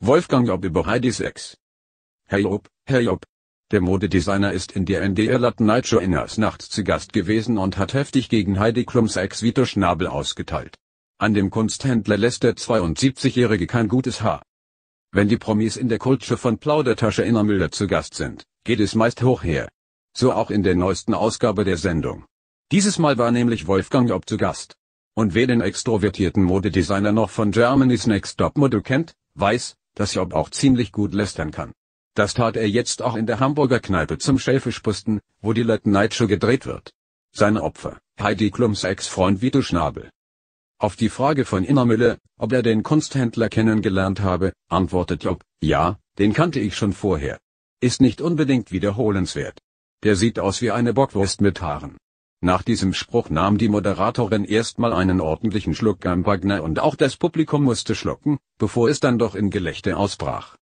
Wolfgang Job über Heidis Ex. Hey Job, hey Job. Der Modedesigner ist in der NDR Latin Night Show in Nachts zu Gast gewesen und hat heftig gegen Heidi Klums Ex Vito Schnabel ausgeteilt. An dem Kunsthändler lässt der 72-Jährige kein gutes Haar. Wenn die Promis in der Kultsche von Plaudertasche Innermüller zu Gast sind, geht es meist hoch her. So auch in der neuesten Ausgabe der Sendung. Dieses Mal war nämlich Wolfgang Job zu Gast. Und wer den extrovertierten Modedesigner noch von Germany's Next Top Model kennt, weiß, das Job auch ziemlich gut lästern kann. Das tat er jetzt auch in der Hamburger Kneipe zum Schäfischpusten, wo die Late Night Show gedreht wird. Seine Opfer, Heidi Klums Ex-Freund Vito Schnabel. Auf die Frage von Innermüller, ob er den Kunsthändler kennengelernt habe, antwortet Job, ja, den kannte ich schon vorher. Ist nicht unbedingt wiederholenswert. Der sieht aus wie eine Bockwurst mit Haaren. Nach diesem Spruch nahm die Moderatorin erstmal einen ordentlichen Schluck Gambagner und auch das Publikum musste schlucken, bevor es dann doch in Gelächter ausbrach